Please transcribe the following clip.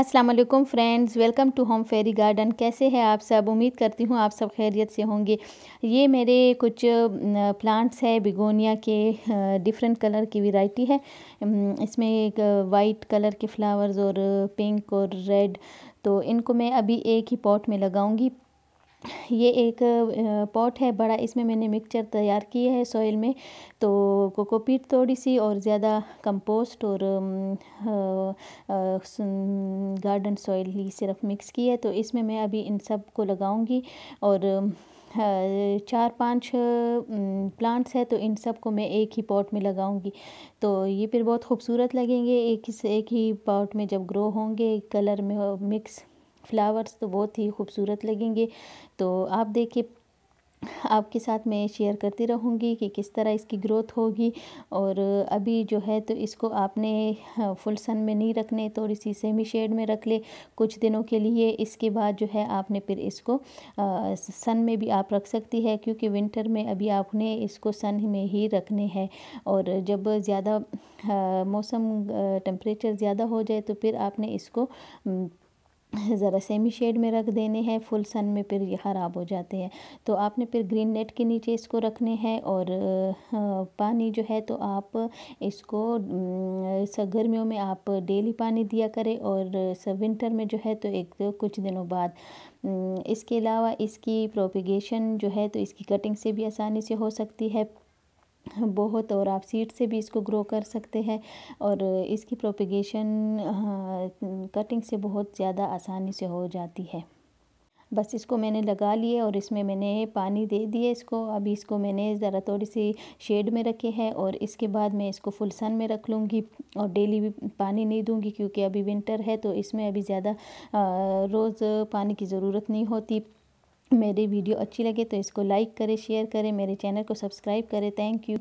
अस्सलाम वालेकुम friends welcome to home fairy garden कैसे हैं आप सब उम्मीद करती हूँ आप सब खैरियत से होंगे ये मेरे कुछ प्लांट्स है बिगोनिया के डिफरेंट कलर की वैरायटी है इसमें एक वाइट कलर के फ्लावर्स और पिंक और रेड तो इनको मैं अभी एक ही पॉट में लगाऊंगी ये एक पॉट है बड़ा इसमें मैंने मिक्सचर तैयार किया है सॉइल में तो कोकोपीट थोड़ी सी और ज़्यादा कंपोस्ट और गार्डन सॉइल ही सिर्फ मिक्स की है तो इसमें मैं अभी इन सब को लगाऊंगी और चार पांच प्लांट्स है तो इन सब को मैं एक ही पॉट में लगाऊंगी तो ये फिर बहुत खूबसूरत लगेंगे एक ही से एक ही पॉट में जब ग्रो होंगे कलर में मिक्स फ्लावर्स तो बहुत ही खूबसूरत लगेंगे तो आप देखिए आपके साथ मैं शेयर करती रहूँगी कि किस तरह इसकी ग्रोथ होगी और अभी जो है तो इसको आपने हाँ, फुल सन में नहीं रखने तो इसी सेमी शेड में रख ले कुछ दिनों के लिए इसके बाद जो है आपने फिर इसको आ, सन में भी आप रख सकती है क्योंकि विंटर में अभी आपने इसको सन में ही रखने हैं और जब ज़्यादा हाँ, मौसम टेम्परेचर ज़्यादा हो जाए तो फिर आपने इसको ज़रा सेमी शेड में रख देने हैं फुल सन में फिर ये ख़राब हो जाते हैं तो आपने फिर ग्रीन नेट के नीचे इसको रखने हैं और पानी जो है तो आप इसको गर्मियों में आप डेली पानी दिया करें और विंटर में जो है तो एक तो कुछ दिनों बाद इसके अलावा इसकी प्रोपिगेशन जो है तो इसकी कटिंग से भी आसानी से हो सकती है बहुत और आप सीड से भी इसको ग्रो कर सकते हैं और इसकी प्रोपिगेशन कटिंग हाँ, से बहुत ज़्यादा आसानी से हो जाती है बस इसको मैंने लगा लिए और इसमें मैंने पानी दे दिए इसको अभी इसको मैंने ज़रा थोड़ी सी शेड में रखे है और इसके बाद मैं इसको फुल सन में रख लूँगी और डेली भी पानी नहीं दूँगी क्योंकि अभी विंटर है तो इसमें अभी ज़्यादा रोज़ पानी की ज़रूरत नहीं होती मेरी वीडियो अच्छी लगे तो इसको लाइक करें शेयर करें मेरे चैनल को सब्सक्राइब करें थैंक यू